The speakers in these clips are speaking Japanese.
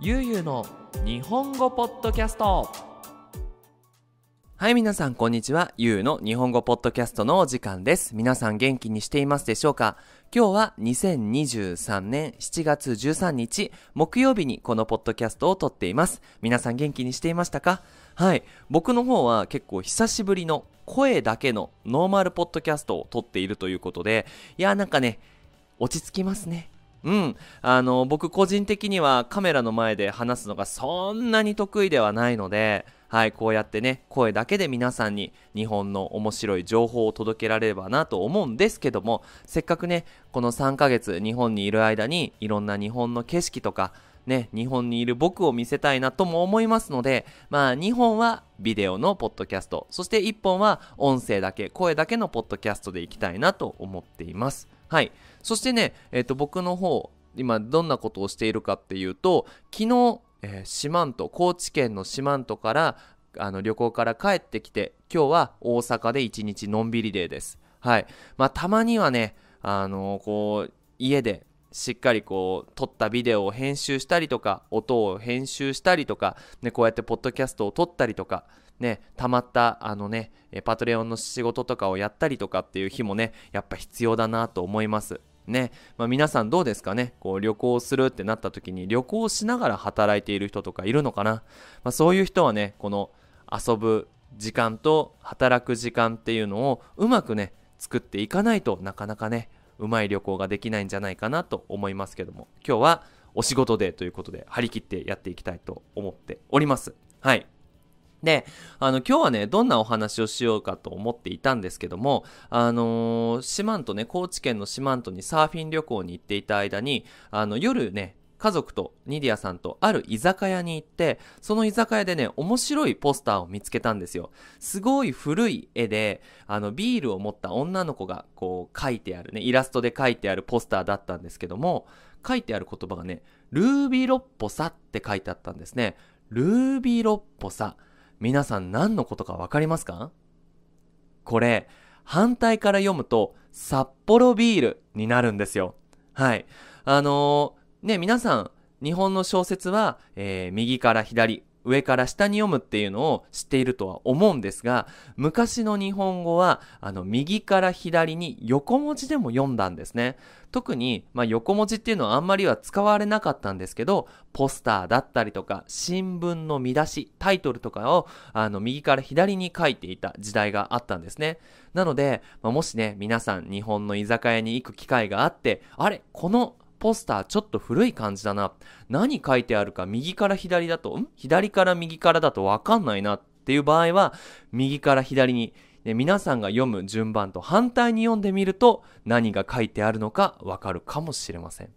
ゆうゆうの日本語ポッドキャストはい皆さんこんにちはゆうの日本語ポッドキャストのお時間です皆さん元気にしていますでしょうか今日は2023年7月13日木曜日にこのポッドキャストを撮っています皆さん元気にしていましたかはい僕の方は結構久しぶりの声だけのノーマルポッドキャストを撮っているということでいやーなんかね落ち着きますねうん。あの、僕個人的にはカメラの前で話すのがそんなに得意ではないので、はい、こうやってね、声だけで皆さんに日本の面白い情報を届けられればなと思うんですけども、せっかくね、この3ヶ月日本にいる間にいろんな日本の景色とか、ね、日本にいる僕を見せたいなとも思いますので、まあ、2本はビデオのポッドキャスト、そして1本は音声だけ、声だけのポッドキャストでいきたいなと思っています。はい。そしてね、えっと、僕の方、今どんなことをしているかっていうと、昨日、え四万十、高知県の四万十から、あの、旅行から帰ってきて、今日は大阪で一日のんびりデーです。はい。まあ、たまにはね、あのー、こう、家でしっかりこう撮ったビデオを編集したりとか音を編集したりとか、ね、こうやってポッドキャストを撮ったりとか、ね、たまったあのねパトレオンの仕事とかをやったりとかっていう日もねやっぱ必要だなと思います。ね、まあ、皆さんどうですかねこう旅行するってなった時に旅行しながら働いている人とかいるのかな、まあ、そういう人はねこの遊ぶ時間と働く時間っていうのをうまくね作っていかないとなかなかねうまい旅行ができないんじゃないかなと思いますけども今日はお仕事でということで張り切ってやっていきたいと思っておりますはいで、あの、今日はね、どんなお話をしようかと思っていたんですけども、あのー、四万ね、高知県の四万十にサーフィン旅行に行っていた間に、あの、夜ね、家族とニディアさんとある居酒屋に行って、その居酒屋でね、面白いポスターを見つけたんですよ。すごい古い絵で、あの、ビールを持った女の子が、こう、書いてあるね、イラストで書いてあるポスターだったんですけども、書いてある言葉がね、ルービロッポサって書いてあったんですね。ルービロッポサ。皆さん何のことかわかりますかこれ、反対から読むと、札幌ビールになるんですよ。はい。あのー、ね、皆さん、日本の小説は、えー、右から左、上から下に読むっていうのを知っているとは思うんですが、昔の日本語は、あの、右から左に横文字でも読んだんですね。特に、まあ、横文字っていうのはあんまりは使われなかったんですけど、ポスターだったりとか、新聞の見出し、タイトルとかを、あの、右から左に書いていた時代があったんですね。なので、まあ、もしね、皆さん日本の居酒屋に行く機会があって、あれこのポスターちょっと古い感じだな。何書いてあるか右から左だと、ん左から右からだとわかんないなっていう場合は、右から左に、ね、皆さんが読む順番と反対に読んでみると、何が書いてあるのかわかるかもしれません。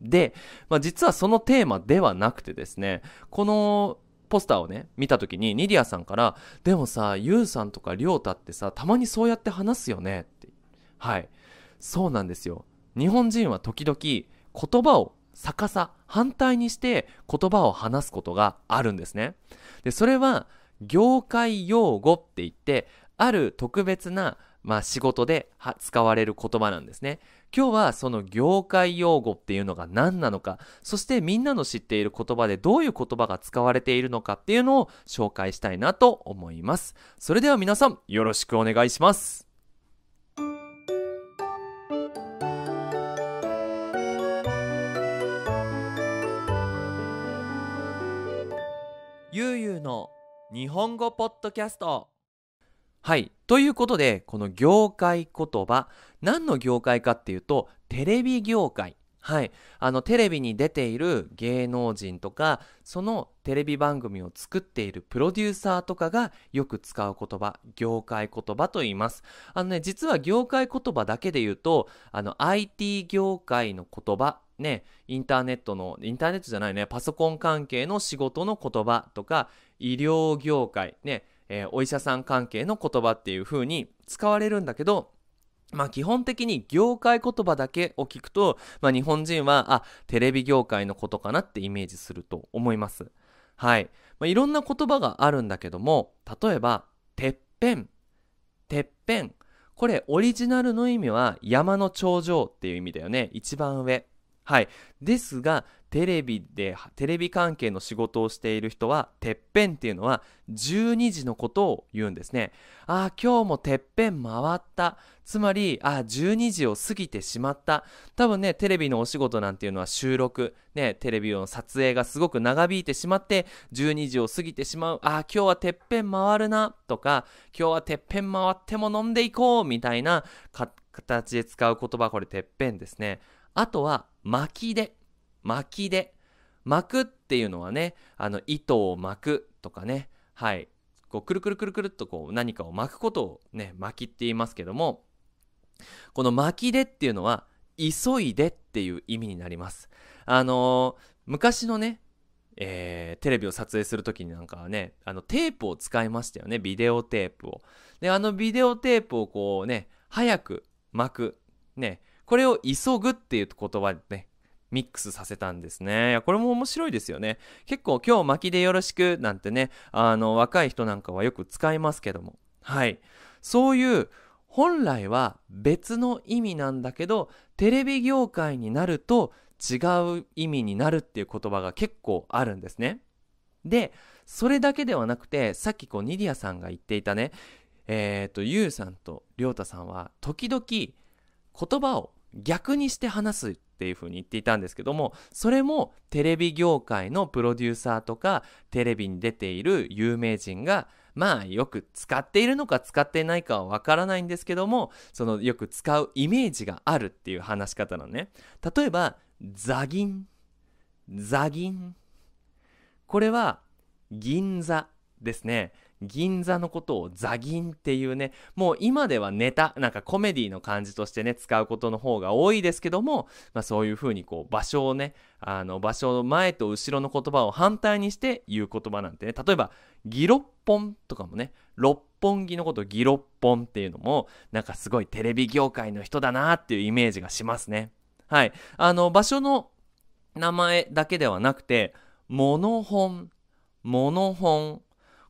で、まあ、実はそのテーマではなくてですね、このポスターをね、見た時にニディアさんから、でもさ、ユウさんとかリョウタってさ、たまにそうやって話すよねって。はい。そうなんですよ。日本人は時々言葉を逆さ、反対にして言葉を話すことがあるんですね。で、それは業界用語って言って、ある特別な、まあ、仕事で使われる言葉なんですね。今日はその業界用語っていうのが何なのか、そしてみんなの知っている言葉でどういう言葉が使われているのかっていうのを紹介したいなと思います。それでは皆さんよろしくお願いします。ゆうゆうの日本語ポッドキャストはい。ということで、この業界言葉、何の業界かっていうと、テレビ業界。はい、あのテレビに出ている芸能人とかそのテレビ番組を作っているプロデューサーとかがよく使う言葉業界言葉と言いますあのね実は業界言葉だけで言うとあの IT 業界の言葉ねインターネットのインターネットじゃないねパソコン関係の仕事の言葉とか医療業界ね、えー、お医者さん関係の言葉っていう風に使われるんだけどまあ基本的に業界言葉だけを聞くと、まあ日本人は、あ、テレビ業界のことかなってイメージすると思います。はい。まあ、いろんな言葉があるんだけども、例えば、てっぺん、てっぺん。これオリジナルの意味は山の頂上っていう意味だよね。一番上。はい。ですが、テレビでテレビ関係の仕事をしている人はてっぺんっていうのは12時のことを言うんですねああ今日もてっぺん回ったつまりああ12時を過ぎてしまった多分ねテレビのお仕事なんていうのは収録ねテレビの撮影がすごく長引いてしまって12時を過ぎてしまうああ今日はてっぺん回るなとか今日はてっぺん回っても飲んでいこうみたいな形で使う言葉これてっぺんですねあとは巻きで巻きで巻くっていうのはねあの糸を巻くとかねはいこうくるくるくるくるっとこう何かを巻くことをね巻きって言いますけどもこの巻きでっていうのは急いでっていう意味になりますあのー、昔のねえー、テレビを撮影する時になんかはねあのテープを使いましたよねビデオテープをであのビデオテープをこうね早く巻くねこれを急ぐっていう言葉でねミックスさせたんですね。いや、これも面白いですよね。結構今日巻きでよろしくなんてね、あの、若い人なんかはよく使いますけども。はい。そういう本来は別の意味なんだけど、テレビ業界になると違う意味になるっていう言葉が結構あるんですね。で、それだけではなくて、さっきこうニディアさんが言っていたね、えっ、ー、と、ゆうさんとリョウタさんは時々言葉を逆にして話すっっていうふうに言っていたんですけどもそれもテレビ業界のプロデューサーとかテレビに出ている有名人がまあよく使っているのか使っていないかはわからないんですけどもそのよく使うイメージがあるっていう話し方なのね例えばザギンザギンこれは銀座ですね銀座のことをザンっていうね、もう今ではネタ、なんかコメディの感じとしてね、使うことの方が多いですけども、まあそういうふうにこう場所をね、あの場所の前と後ろの言葉を反対にして言う言葉なんてね、例えば、ギロッポンとかもね、六本木のことギロッポンっていうのも、なんかすごいテレビ業界の人だなっていうイメージがしますね。はい。あの、場所の名前だけではなくて、モノホン、モノホン。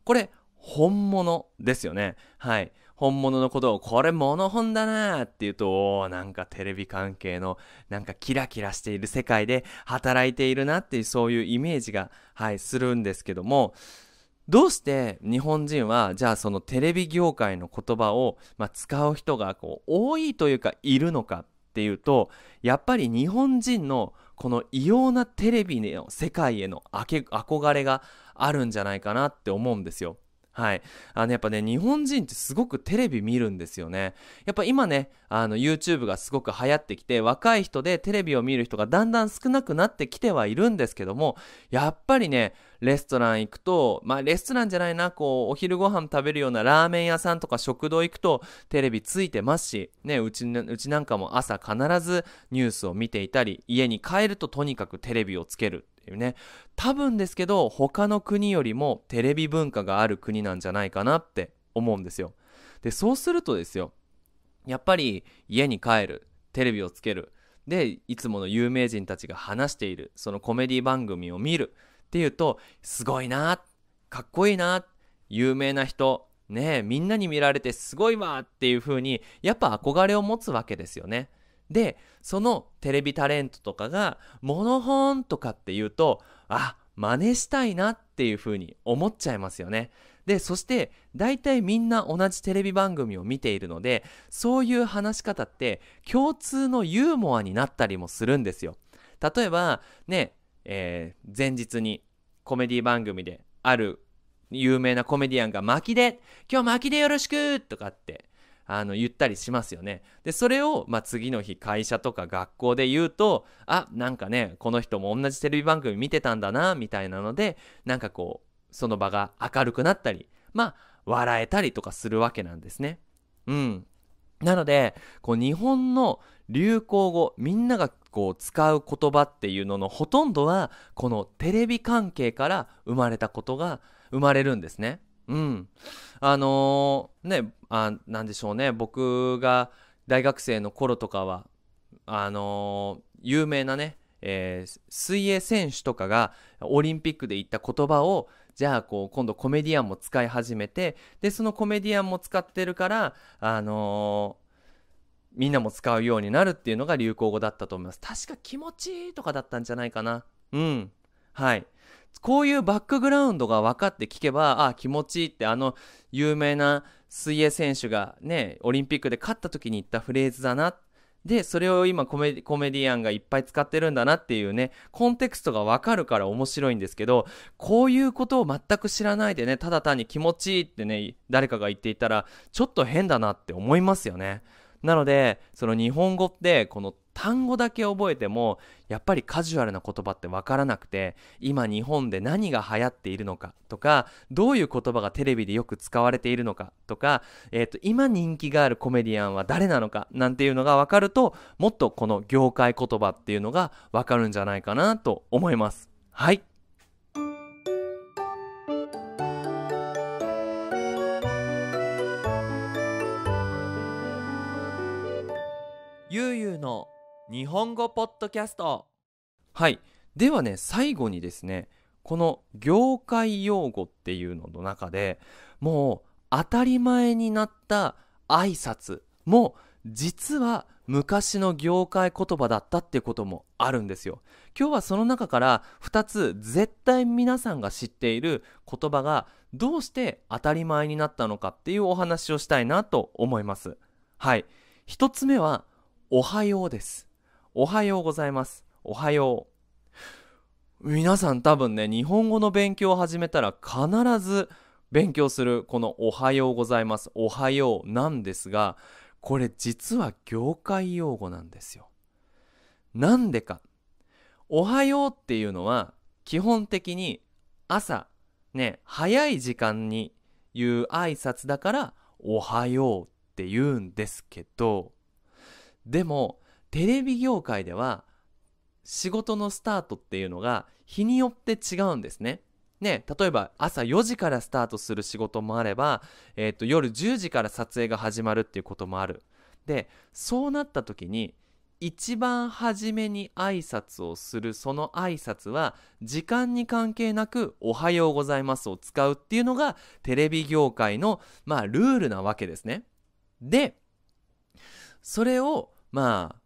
これ、本物ですよね。はい。本物のことを、これ物本だなーって言うと、おー、なんかテレビ関係の、なんかキラキラしている世界で働いているなっていう、そういうイメージが、はい、するんですけども、どうして日本人は、じゃあそのテレビ業界の言葉を、まあ、使う人がこう多いというか、いるのかっていうと、やっぱり日本人のこの異様なテレビの世界への憧れがあるんじゃないかなって思うんですよ。はい。あの、やっぱね、日本人ってすごくテレビ見るんですよね。やっぱ今ね、あの、YouTube がすごく流行ってきて、若い人でテレビを見る人がだんだん少なくなってきてはいるんですけども、やっぱりね、レストラン行くと、まあ、レストランじゃないな、こう、お昼ご飯食べるようなラーメン屋さんとか食堂行くと、テレビついてますし、ね、うち、うちなんかも朝必ずニュースを見ていたり、家に帰るととにかくテレビをつけるていうね多分ですけど他の国よりもテレビ文化がある国なんじゃないかなって思うんですよでそうするとですよやっぱり家に帰るテレビをつけるでいつもの有名人たちが話しているそのコメディ番組を見るっていうとすごいなかっこいいな有名な人ねみんなに見られてすごいわっていう風にやっぱ憧れを持つわけですよね。で、そのテレビタレントとかが、モノホーンとかっていうと、あ、真似したいなっていうふうに思っちゃいますよね。で、そして、大体みんな同じテレビ番組を見ているので、そういう話し方って共通のユーモアになったりもするんですよ。例えば、ね、えー、前日にコメディ番組である有名なコメディアンが巻きで、今日巻きでよろしくとかってあの言ったりしますよね。でそれを、まあ、次の日会社とか学校で言うとあなんかねこの人も同じテレビ番組見てたんだなみたいなのでなんかこうその場が明るくなったりまあ笑えたりとかするわけなんですね。うん、なのでこう日本の流行語みんながこう使う言葉っていうののほとんどはこのテレビ関係から生まれたことが生まれるんですね。うん。あのー、ね、あ、なんでしょうね。僕が大学生の頃とかは、あのー、有名なね、えー、水泳選手とかがオリンピックで言った言葉をじゃあこう今度コメディアンも使い始めてでそのコメディアンも使ってるからあのー、みんなも使うようになるっていうのが流行語だったと思います確か気持ちいいとかだったんじゃないかなうんはいこういうバックグラウンドが分かって聞けば、あ気持ちいいってあの有名な水泳選手がね、オリンピックで勝った時に言ったフレーズだな。で、それを今コメディアンがいっぱい使ってるんだなっていうね、コンテクストがわかるから面白いんですけど、こういうことを全く知らないでね、ただ単に気持ちいいってね、誰かが言っていたら、ちょっと変だなって思いますよね。なので、その日本語って、この単語だけ覚えてもやっぱりカジュアルな言葉って分からなくて今日本で何が流行っているのかとかどういう言葉がテレビでよく使われているのかとか、えーと、今人気があるコメディアンは誰なのかなんていうのが分かるともっとこの業界言葉っていうのが分かるんじゃないかなと思います。はい日本語ポッドキャストはいではね最後にですねこの業界用語っていうのの中でもう当たり前になった挨拶も実は昔の業界言葉だったっていうこともあるんですよ。今日はその中から2つ絶対皆さんが知っている言葉がどうして当たり前になったのかっていうお話をしたいなと思います。はい。1つ目はおはようです。おはようございます。おはよう。皆さん多分ね、日本語の勉強を始めたら必ず勉強するこのおはようございます。おはようなんですが、これ実は業界用語なんですよ。なんでか。おはようっていうのは基本的に朝、ね、早い時間に言う挨拶だからおはようって言うんですけど、でもテレビ業界では仕事のスタートっていうのが日によって違うんですね。ね、例えば朝4時からスタートする仕事もあれば、えーと、夜10時から撮影が始まるっていうこともある。でそうなった時に一番初めに挨拶をするその挨拶は時間に関係なく「おはようございます」を使うっていうのがテレビ業界の、まあ、ルールなわけですね。でそれをまあ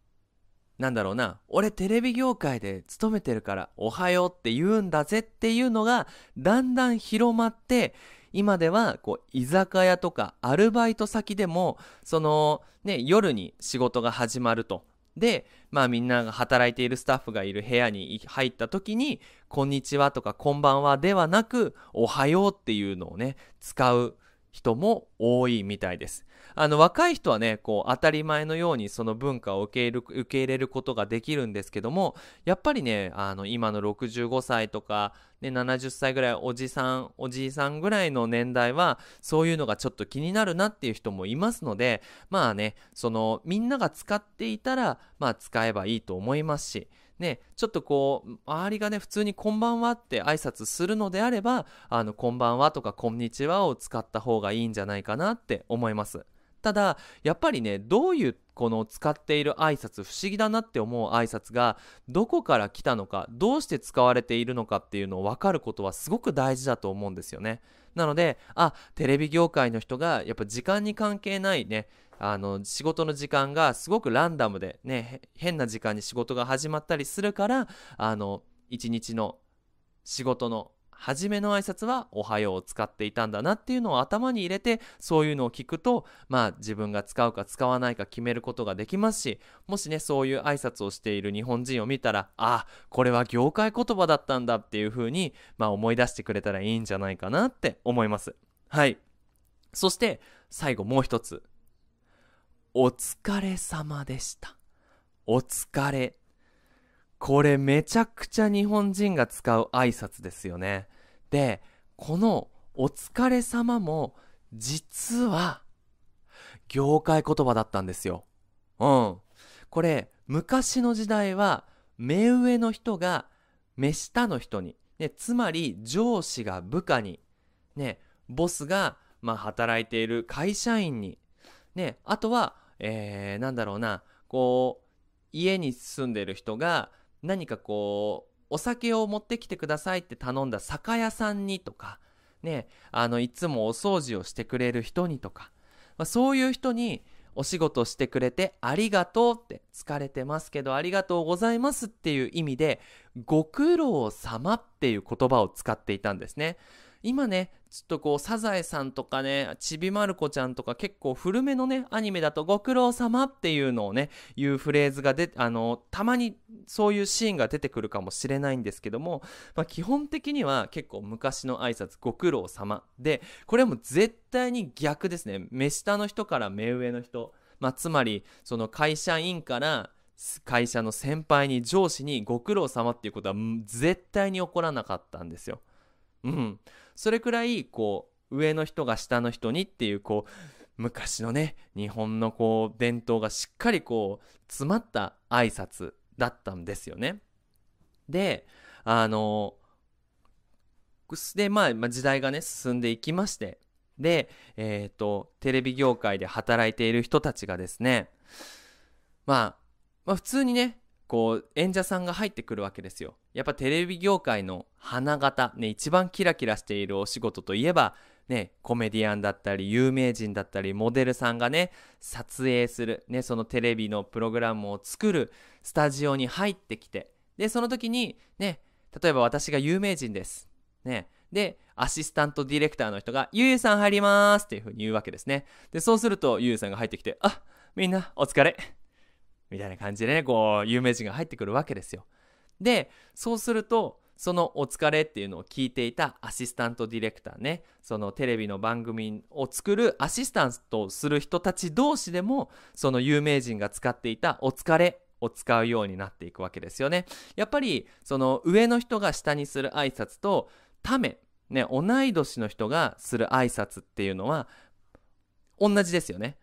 なんだろうな、俺テレビ業界で勤めてるからおはようって言うんだぜっていうのがだんだん広まって、今ではこう居酒屋とかアルバイト先でも、そのね、夜に仕事が始まると。で、まあみんなが働いているスタッフがいる部屋に入った時に、こんにちはとかこんばんはではなく、おはようっていうのをね、使う人も多いみたいです。あの若い人はねこう当たり前のようにその文化を受け入れ受け入れることができるんですけどもやっぱりねあの今の65歳とか、ね、70歳ぐらいおじさんおじいさんぐらいの年代はそういうのがちょっと気になるなっていう人もいますのでまあねそのみんなが使っていたら、まあ、使えばいいと思いますし。ね、ちょっとこう、周りがね、普通にこんばんはって挨拶するのであれば、あの、こんばんはとかこんにちはを使った方がいいんじゃないかなって思います。ただ、やっぱりね、どういうこの使っている挨拶不思議だなって思う挨拶がどこから来たのかどうして使われているのかっていうのを分かることはすごく大事だと思うんですよねなのであテレビ業界の人がやっぱ時間に関係ないねあの仕事の時間がすごくランダムでね変な時間に仕事が始まったりするからあの一日の仕事の初めの挨拶は「おはよう」を使っていたんだなっていうのを頭に入れてそういうのを聞くとまあ自分が使うか使わないか決めることができますしもしねそういう挨拶をしている日本人を見たらあこれは業界言葉だったんだっていうふうに、まあ、思い出してくれたらいいんじゃないかなって思います。はいそして最後もう一つお疲れ様でした。お疲れ。これめちゃくちゃ日本人が使う挨拶ですよね。で、このお疲れ様も実は業界言葉だったんですよ。うん。これ昔の時代は目上の人が目下の人に、ね、つまり上司が部下に、ね、ボスがまあ働いている会社員に、ね、あとはえー、なんだろうな、こう、家に住んでる人が何かこう、お酒を持ってきてくださいって頼んだ酒屋さんにとか、ね、あの、いつもお掃除をしてくれる人にとか、まあ、そういう人にお仕事してくれてありがとうって疲れてますけどありがとうございますっていう意味で、ご苦労様っていう言葉を使っていたんですね。今ね、ちょっとこう、サザエさんとかね、ちびまる子ちゃんとか結構古めのね、アニメだとご苦労様っていうのをね、いうフレーズが出、あの、たまにそういうシーンが出てくるかもしれないんですけども、まあ、基本的には結構昔の挨拶ご苦労様で、これはもう絶対に逆ですね。目下の人から目上の人。まあ、つまり、その会社員から会社の先輩に上司にご苦労様っていうことは絶対に起こらなかったんですよ。うん、それくらいこう上の人が下の人にっていうこう昔のね日本のこう伝統がしっかりこう詰まった挨拶だったんですよね。であので、まあ、時代がね進んでいきましてで、えっ、ー、とテレビ業界で働いている人たちがですねまあ、まあ普通にねこう演者さんが入ってくるわけですよやっぱテレビ業界の花形ね一番キラキラしているお仕事といえばねコメディアンだったり有名人だったりモデルさんがね撮影するねそのテレビのプログラムを作るスタジオに入ってきてでその時にね例えば私が有名人ですねで、アシスタントディレクターの人が、ゆうゆさん入りますっていう風に言うわけですね。で、そうすると、ゆうゆさんが入ってきて、あ、みんなお疲れ。みたいな感じでね、こう、有名人が入ってくるわけですよ。で、そうすると、そのお疲れっていうのを聞いていたアシスタントディレクターね、そのテレビの番組を作るアシスタントをする人たち同士でも、その有名人が使っていたお疲れを使うようになっていくわけですよね。やっぱり、その上の人が下にする挨拶と、ため、ね、同い年の人がする挨拶っていうのは、同じですよね。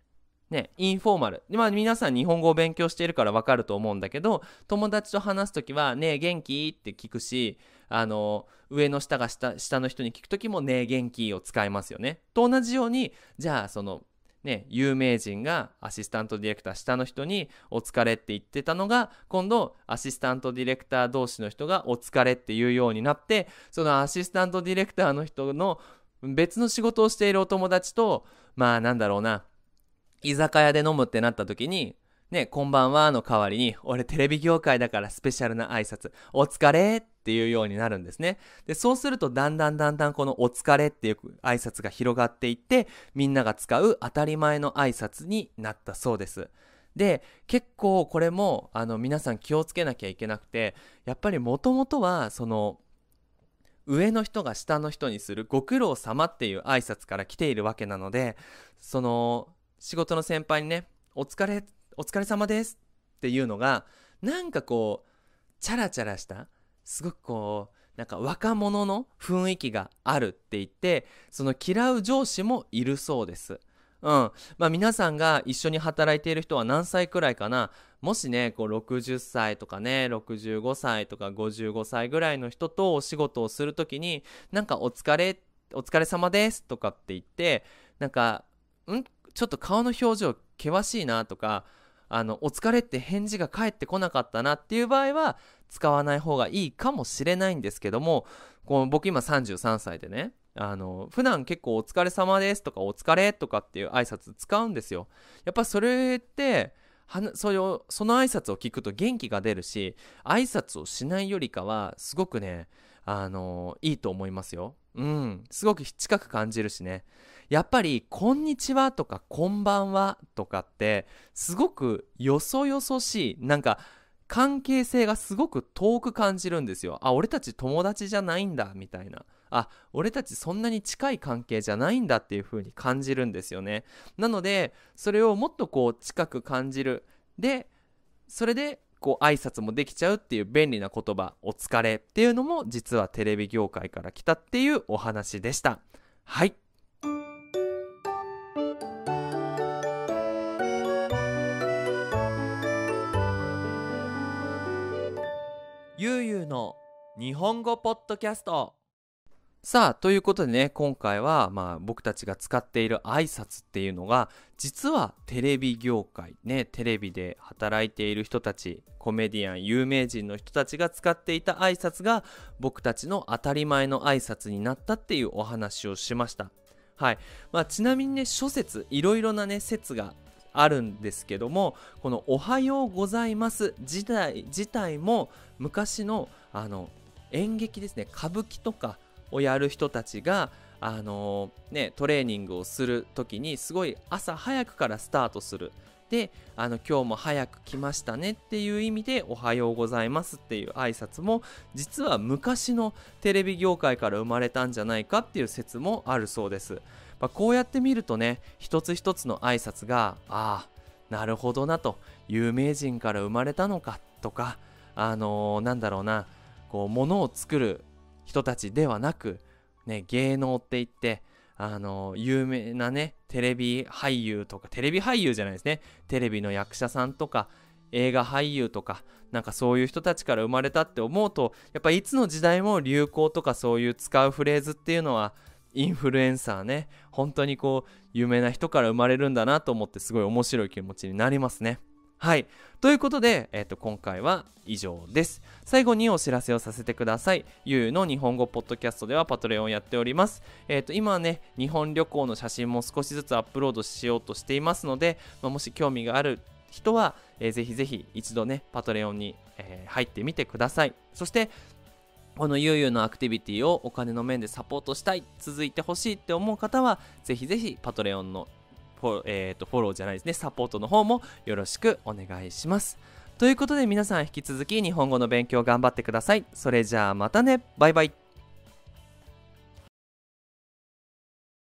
ね、インフォーマル。まあ皆さん日本語を勉強しているからわかると思うんだけど、友達と話すときは、ねえ元気って聞くし、あの、上の下が下、下の人に聞くときも、ねえ元気を使いますよね。と同じように、じゃあその、ね、有名人がアシスタントディレクター下の人にお疲れって言ってたのが今度アシスタントディレクター同士の人がお疲れって言うようになってそのアシスタントディレクターの人の別の仕事をしているお友達とまあなんだろうな居酒屋で飲むってなった時に、ね、こんばんはの代わりに、俺テレビ業界だからスペシャルな挨拶、お疲れっていうようになるんですね。で、そうするとだんだんだんだんこのお疲れっていう挨拶が広がっていって、みんなが使う当たり前の挨拶になったそうです。で、結構これも、あの、皆さん気をつけなきゃいけなくて、やっぱりもともとは、その、上の人が下の人にするご苦労様っていう挨拶から来ているわけなので、その、仕事の先輩にね、お疲れ、お疲れ様ですっていうのが、なんかこう、チャラチャラした、すごくこう、なんか若者の雰囲気があるって言って、その嫌う上司もいるそうです。うん。まあ皆さんが一緒に働いている人は何歳くらいかなもしね、こう60歳とかね、65歳とか55歳ぐらいの人とお仕事をするときに、なんかお疲れ、お疲れ様ですとかって言って、なんか、んちょっと顔の表情険しいなとかあのお疲れって返事が返ってこなかったなっていう場合は使わない方がいいかもしれないんですけどもこの僕今33歳でねあの普段結構「お疲れ様です」とか「お疲れ」とかっていう挨拶使うんですよ。やっぱそれってそれをその挨拶を聞くと元気が出るし挨拶をしないよりかはすごくねあのいいと思いますよ。うんすごく近く感じるしね。やっぱり「こんにちは」とか「こんばんは」とかってすごくよそよそしいなんか関係性がすごく遠く感じるんですよ。あ俺たち友達じゃないんだみたいな。あ俺たちそんなに近い関係じゃないんだっていう風に感じるんですよね。なのでそれをもっとこう近く感じる。でそれでこう挨拶もできちゃうっていう便利な言葉「お疲れ」っていうのも実はテレビ業界から来たっていうお話でした。はいゆうゆうの日本語ポッドキャストさあということでね今回は、まあ、僕たちが使っている挨拶っていうのが実はテレビ業界ねテレビで働いている人たちコメディアン有名人の人たちが使っていた挨拶が僕たちの当たり前の挨拶になったっていうお話をしました。はいまあ、ちなみにね諸説いろいろなね説があるんですけどもこの「おはようございます」自体自体も昔のあの演劇ですね歌舞伎とかをやる人たちがあのね、トレーニングをする時にすごい朝早くからスタートする。であの今日も早く来ましたねっていう意味で「おはようございます」っていう挨拶も実は昔のテレビ業界から生まれたんじゃないかっていう説もあるそうです。まあ、こうやって見るとね一つ一つの挨拶がああなるほどなと有名人から生まれたのかとかあのー、なんだろうなこう物を作る人たちではなく、ね、芸能って言ってあのー、有名なねテレビ俳優とかテレビ俳優じゃないですねテレビの役者さんとか映画俳優とかなんかそういう人たちから生まれたって思うとやっぱいつの時代も流行とかそういう使うフレーズっていうのはインフルエンサーね、本当にこう、有名な人から生まれるんだなと思ってすごい面白い気持ちになりますね。はい。ということで、えー、と、今回は以上です。最後にお知らせをさせてください。ゆうの日本語ポッドキャストではパトレオンやっております。えっ、ー、と、今はね、日本旅行の写真も少しずつアップロードしようとしていますので、まあ、もし興味がある人は、えー、ぜひぜひ一度ね、パトレオンに、えー、入ってみてください。そして、このゆうゆうのアクティビティをお金の面でサポートしたい、続いてほしいって思う方は、ぜひぜひパトレオンのフォ,、えーと、フォローじゃないですね、サポートの方もよろしくお願いします。ということで皆さん引き続き日本語の勉強頑張ってください。それじゃあまたね。バイバイ。